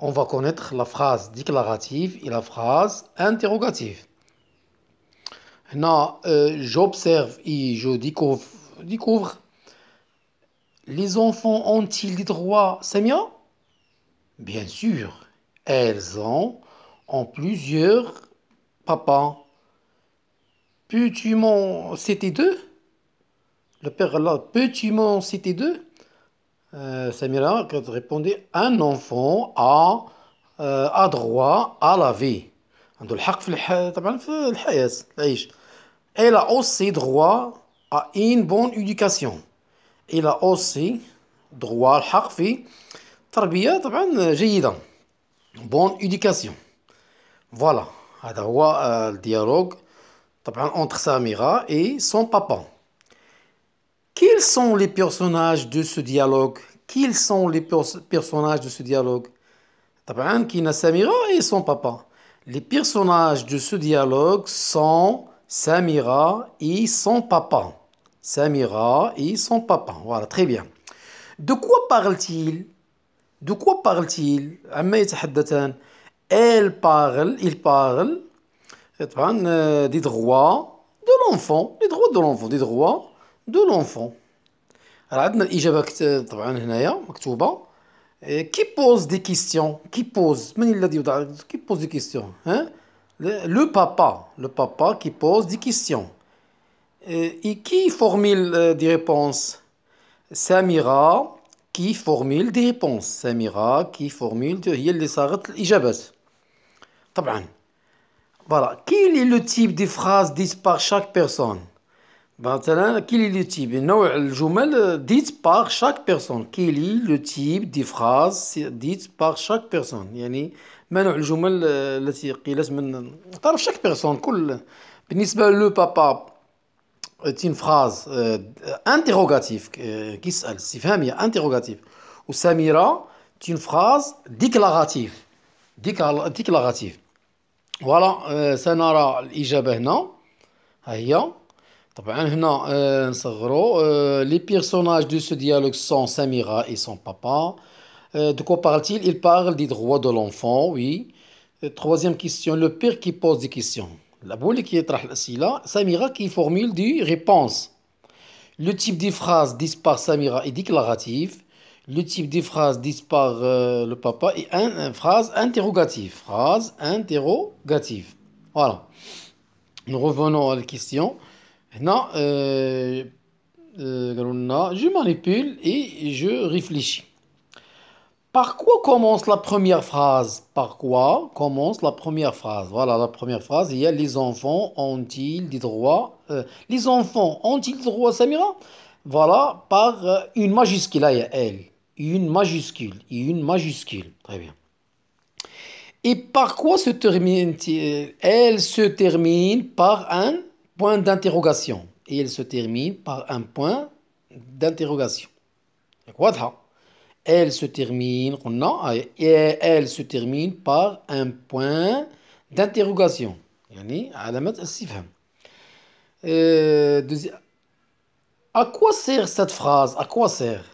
on va connaître la phrase déclarative et la phrase interrogative. Euh, j'observe et je découvre, Les enfants ont-ils des droits, Samia Bien sûr, elles ont, en plusieurs. papas. peux-tu m'en citer deux Le père là, peux-tu m'en citer deux euh, Samira répondait un enfant euh, a, droit à la vie. Elle a aussi droit à une bonne éducation. Elle a aussi droit à une bonne éducation. Voilà, بون a فوالا هذا هو الديالوج طبعا quels sont les personnages de ce dialogue Quels sont les personnages de ce dialogue Samira et son papa. Les personnages de ce dialogue sont Samira et son papa. Samira et son papa. Voilà, très bien. De quoi parle-t-il De quoi parle-t-il Elle parle, il parle euh, euh, des droits de l'enfant, les droits de l'enfant, des droits de l'enfant qui pose des questions? qui pose des qui pose des questions? le papa. le papa qui pose des questions. et qui formule euh, des réponses? samira. qui formule des réponses? samira. qui formule des réponses? voilà, quel est le type des phrases dites par chaque personne? مثلا كيلي لو تيب نوع الجمل ديت باغ شاك بيرسون كيلي لو تيب دي فراز ديت باغ شاك بيرسون يعني ما نوع الجمل التي قيلت من طرف شاك بيرسون كل بالنسبه لو بابا تين فراز انتيروغاتيف كيسال استفهاميه انتيروغاتيف وسميره تين فراز ديكلاراتيف ديكلاراتيف فوالا سنرى الاجابه هنا ها هي Euh, euh, les personnages de ce dialogue sont Samira et son papa euh, de quoi parle-t-il il parle des droits de l'enfant oui troisième question le père qui pose des questions La boule qui يطرح là, Samira qui formule des réponses le type des phrases dites par Samira est déclaratif le type des phrases dites par le papa est une phrase interrogative phrase interrogative voilà nous revenons à la question Maintenant, euh, euh, je manipule et je réfléchis. Par quoi commence la première phrase Par quoi commence la première phrase Voilà la première phrase. Il y a les enfants ont-ils des droits euh, Les enfants ont-ils des droits, Samira Voilà, par une majuscule. Là, il y a elle. Une majuscule. Une majuscule. Très bien. Et par quoi se termine-t-il Elle se termine par un point d'interrogation. Et elle se termine par un point d'interrogation. Elle se termine, non, et elle se termine par un point d'interrogation. Euh, à quoi sert cette phrase À quoi sert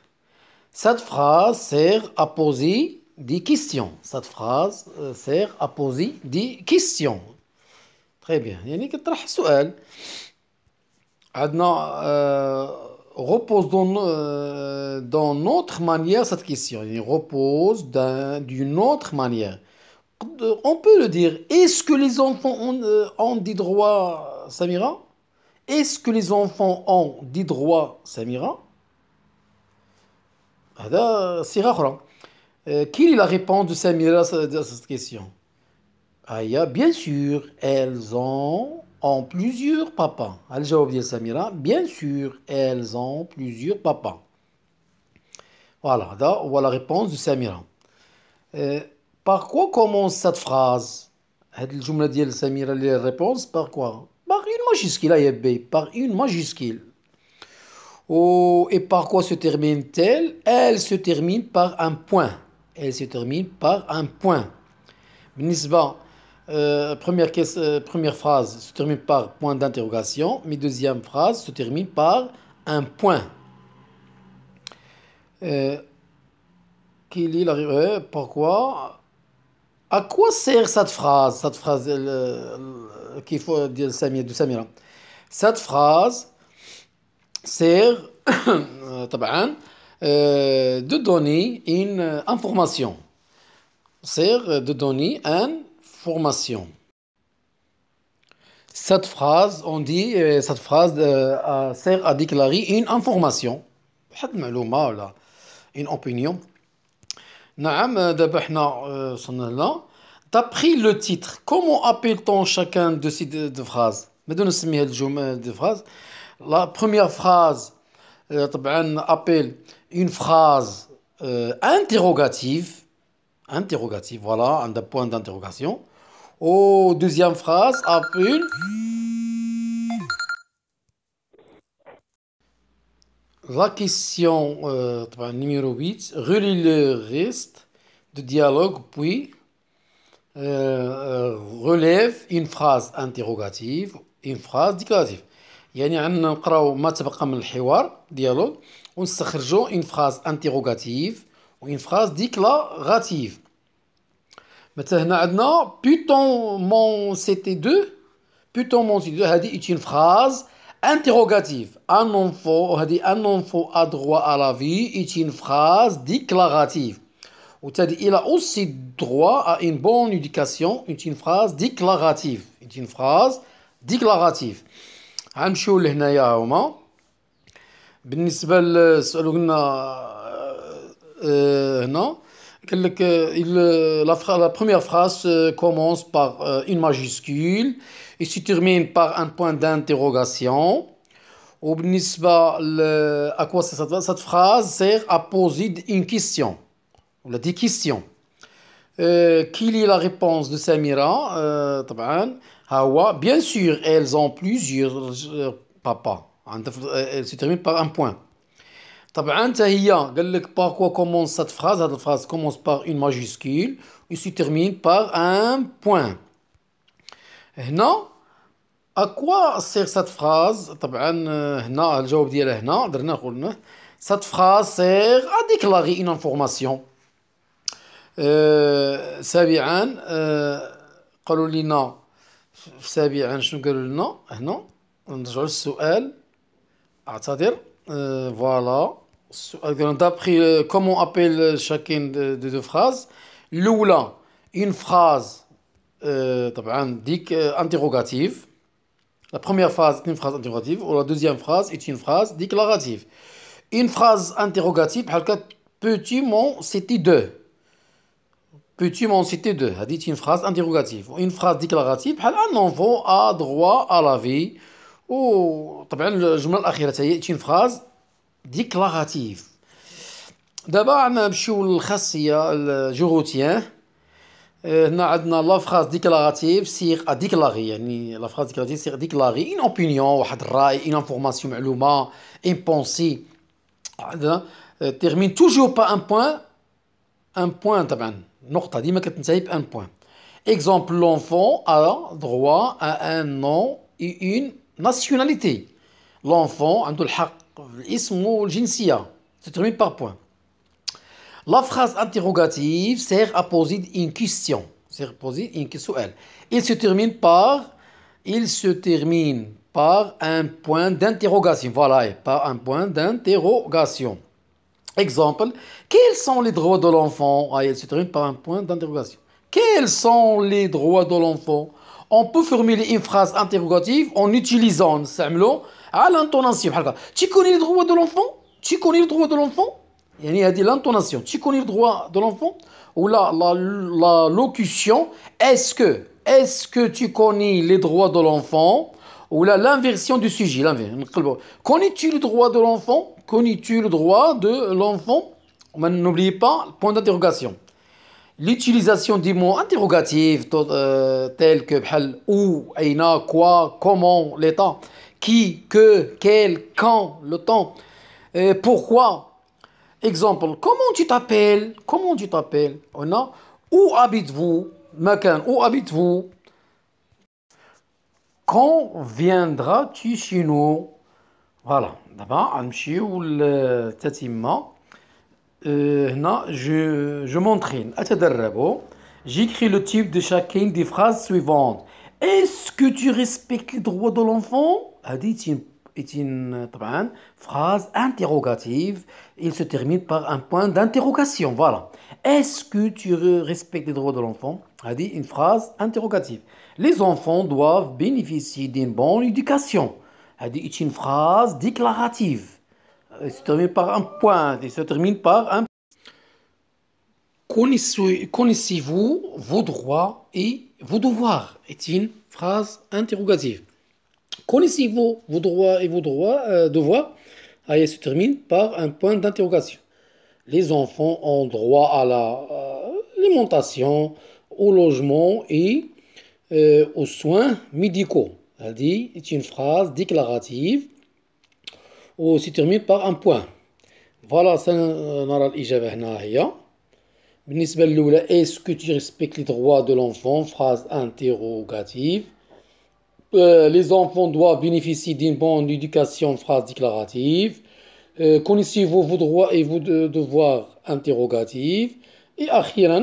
Cette phrase sert à poser des questions. Cette phrase euh, sert à poser des questions bien bien. Il y a une euh, repose dans, euh, dans notre manière cette question. Il repose d'une autre manière. On peut le dire. Est-ce que les enfants ont, euh, ont des droits, Samira Est-ce que les enfants ont des droits, Samira C'est rare. Hein. Euh, Quelle est la réponse de Samira à cette question ah, bien sûr, elles ont en plusieurs papas. al Samira, bien sûr, elles ont plusieurs papas. Voilà, là, on voit la réponse de Samira. Euh, par quoi commence cette phrase Al-Jumla dit Samira, la réponse, par quoi Par une majuscule, b par une majuscule. Oh, et par quoi se termine-t-elle Elle se termine par un point. Elle se termine par un point. Euh, première, euh, première phrase se termine par point d'interrogation, mais deuxième phrase se termine par un point. Euh, euh pourquoi À quoi sert cette phrase Cette phrase qu'il faut dire de Samira. Hein. Cette phrase sert hein, de donner une information, sert de donner un formation. Cette phrase, on dit, euh, cette phrase euh, sert à déclarer une information. Une opinion. Euh, D'après le titre, comment appelle-t-on chacun de ces deux phrases La première phrase appelle une phrase interrogative. Interrogative, voilà, un point d'interrogation. Oh, deuxième phrase, La question euh, numéro 8 relie le reste du dialogue, puis euh, euh, relève une phrase interrogative, une phrase déclarative. يعني عندنا نقراو ما تبقى من الحوار ديالوغ une phrase interrogative انتيروغاتيف une phrase déclarative. Maintenant, Python mon CT2, Python mon CT2 c'est une phrase interrogative. Un enfant, un enfant a droit à la vie est une phrase déclarative. Il a aussi droit à une bonne éducation est une phrase déclarative. C'est une phrase déclarative. Je vais vous dire ce que بالنسبة للسؤال قلنا هنا euh, la, première phrase euh, commence par euh, une majuscule et se termine par un point d'interrogation. À quoi cette phrase sert à poser une question. On a des questions. Euh, quelle est la réponse de Samira Bien sûr, elles ont plusieurs papas. Elle se termine par un point. طبعا حتى هي قال لك بار كوا كومونس سات فراز هاد الفراز كومونس بار اون ماجيسكول و سي تيرمين بار ان بوان هنا اكوا سير سات فراز طبعا هنا الجواب ديالها هنا درنا قلنا سات فراز سير ا ديكلاري اون انفورماسيون سابعا أه، قالوا لنا سابعا شنو قالوا لنا هنا نرجعوا للسؤال اعتذر أه فوالا Euh, d'après euh, comment on appelle chacune des deux phrases, l'oula, une phrase euh, euh, interrogative. La première phrase est une phrase interrogative, ou la deuxième phrase est une phrase déclarative. Une phrase interrogative, peux-tu m'en citer deux Peux-tu m'en citer deux C'est une phrase interrogative. Une phrase déclarative, un enfant a droit à la vie. Ou, une phrase ديكلاراتيف دابا عندنا نمشيو للخاصيه الجوروتيان هنا عندنا لا فراز ديكلاراتيف سيغ ديكلاغي يعني لا فراز ديكلاراتيف سيغ ديكلاغي ان اوبينيون واحد الراي ان انفورماسيون معلومه ان بونسي عندنا تيرمين توجور با ان بوان ان بوان طبعا نقطه ديما كتنتهي بان بوان Exemple, l'enfant ا droit ا un nom اون ناسيوناليتي nationalité. L'enfant الحق se termine par point. La phrase interrogative sert à poser une question. poser une Il se termine par, il se termine par un point d'interrogation. Voilà, par un point d'interrogation. Exemple, quels sont les droits de l'enfant ah, Il se termine par un point d'interrogation. Quels sont les droits de l'enfant on peut formuler une phrase interrogative en utilisant à l'intonation. Tu connais les droits de l'enfant Tu connais le droit de l'enfant Il y a l'intonation. Tu connais les droits de l'enfant Ou la, la, locution est-ce que est que tu connais les droits de l'enfant Ou là l'inversion du sujet. Connais-tu le droit de l'enfant Connais-tu le droit de l'enfant N'oubliez pas le point d'interrogation l'utilisation des mots interrogatifs euh, tels que où, aïna, quoi, comment, les qui, que, quel, quand, le temps, pourquoi. Exemple, comment tu t'appelles Comment tu t'appelles On où habites vous où habites vous Quand viendras-tu chez nous Voilà, d'abord, on ou le euh, je, je m'entraîne. J'écris le type de chacune des phrases suivantes. Est-ce que tu respectes les droits de l'enfant C'est une phrase interrogative. Il se termine par un point d'interrogation. Voilà. Est-ce que tu respectes les droits de l'enfant a dit une phrase interrogative. Les enfants doivent bénéficier d'une bonne éducation. a dit une phrase déclarative. Il se termine par un point. et se termine par un. Connaissez-vous vos droits et vos devoirs est une phrase interrogative. Connaissez-vous vos droits et vos droits, euh, devoirs ah, Elle se termine par un point d'interrogation. Les enfants ont droit à euh, l'alimentation, au logement et euh, aux soins médicaux. Elle dit, est une phrase déclarative وسي تيرمين باغ ان بوان فوالا سنرى الاجابه هنا هي est-ce que tu respectes les droits de l'enfant phrase interrogative euh, les enfants doivent bénéficier d'une bonne éducation, phrase déclarative. Euh, connaissez-vous vos droits et vos devoirs interrogative Et enfin,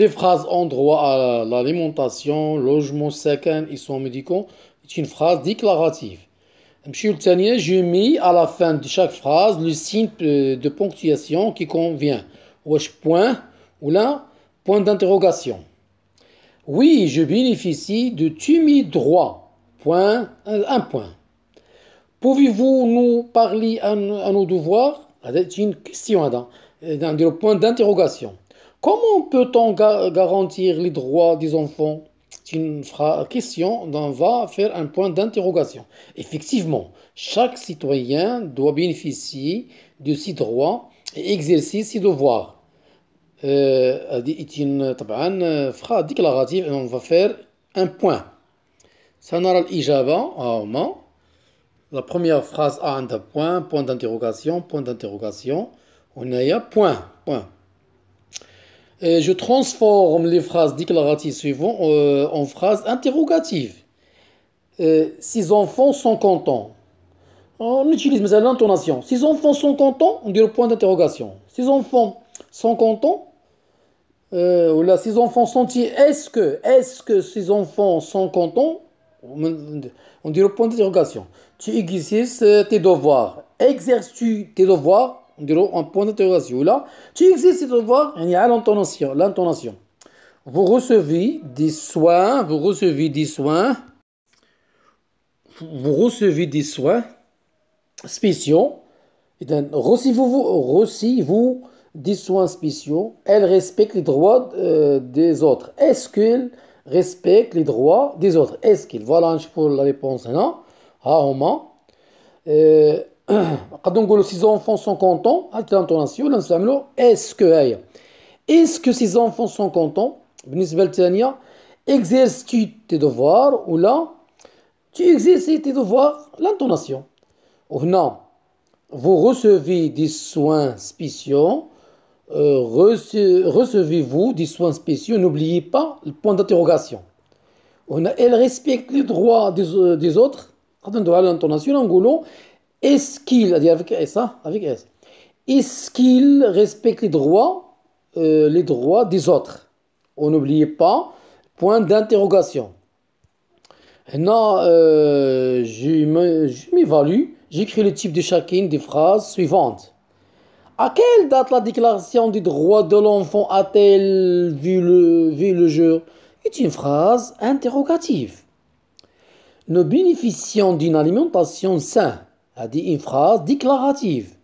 les phrases en droit à l'alimentation, logement, sacan et soins médicaux est une phrase déclarative j'ai mis à la fin de chaque phrase le signe euh, de ponctuation qui convient. Wesh point ou là, point d'interrogation. Oui, je bénéficie de tumi droit. Point, euh, un point. Pouvez-vous nous parler à, nos devoirs ah, C'est une question, d'un hein, euh, point d'interrogation. Comment peut-on garantir les droits des enfants une question on va faire un point d'interrogation. Effectivement, chaque citoyen doit bénéficier de ses droits et exercer ses devoirs. Euh, c'est une phrase euh, déclarative et on va faire un point. avant. La première phrase a un point, point d'interrogation, point d'interrogation. On a point, point je transforme les phrases déclaratives suivantes euh, en phrases interrogatives. Euh, enfants sont contents. On utilise mais l'intonation. Ces enfants sont contents, on dit le point d'interrogation. Ces enfants sont contents. Euh, ou là, ces enfants sont-ils Est-ce que, est-ce que ces enfants sont contents On dit le point d'interrogation. Tu exerces tes devoirs. Exerces-tu tes devoirs نديرو point point d'interrogation là tu existes de voir يعني على l'intonation l'intonation vous recevez des soins vous recevez des soins vous recevez des soins spéciaux et recevez-vous recevez des soins spéciaux elle respecte les droits euh, des autres est-ce qu'elle respecte les droits des autres est-ce qu'il voilà pour la réponse non ah, euh, quand les ses enfants sont contents, est-ce que est-ce que ses enfants sont contents exerce tu tes devoirs ou là tu exerces tes devoirs l'intonation ou oh, non vous recevez des soins spéciaux euh, recevez-vous des soins spéciaux n'oubliez pas le point d'interrogation oh, elle respecte les droits des, euh, autres quand on l'intonation est-ce qu'il, avec hein, avec est respecte les droits, euh, les droits des autres On n'oublie pas, point d'interrogation. Maintenant, euh, je m'évalue, j'écris le type de chacune des phrases suivantes. À quelle date la déclaration des droits de l'enfant a-t-elle vu le, vu le jour est une phrase interrogative. Nous bénéficions d'une alimentation saine a dit une phrase déclarative.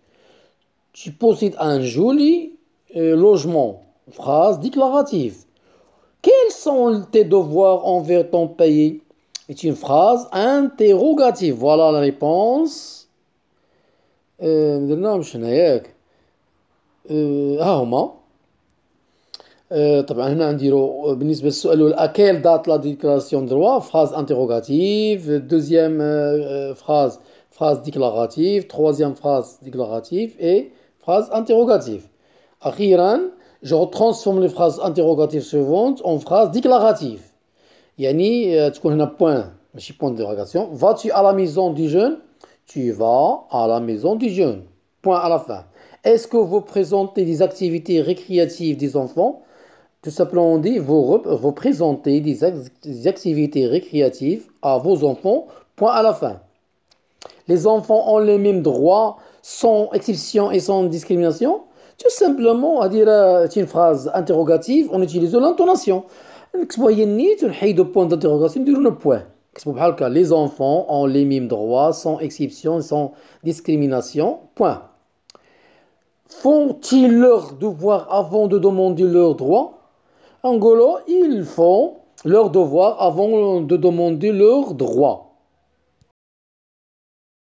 Tu possèdes un joli euh, logement. Phrase déclarative. Quels sont tes devoirs envers ton pays C'est une phrase interrogative. Voilà la réponse. Euh, quelle date طبعا هنا de droit للسؤال interrogative deuxième دات لا ديكلاراسيون دروا Phrase phrase déclarative, troisième phrase déclarative et phrase interrogative. Akhiran, je retransforme les phrases interrogatives suivantes en phrases déclaratives. Yani, euh, tu connais un point, suis point d'interrogation. Vas-tu à la maison du jeune Tu vas à la maison du jeune. Point à la fin. Est-ce que vous présentez des activités récréatives des enfants Tout simplement, on dit, vous, présentez des activités récréatives à vos enfants. Point à la fin les enfants ont les mêmes droits, sans exception et sans discrimination Tout simplement, à dire, c'est euh, une phrase interrogative, on utilise l'intonation. points d'interrogation, point. Les enfants ont les mêmes droits, sans exception et sans discrimination, point. Font-ils leur devoir avant de demander leurs droits En Golo, ils font leur devoir avant de demander leurs droits.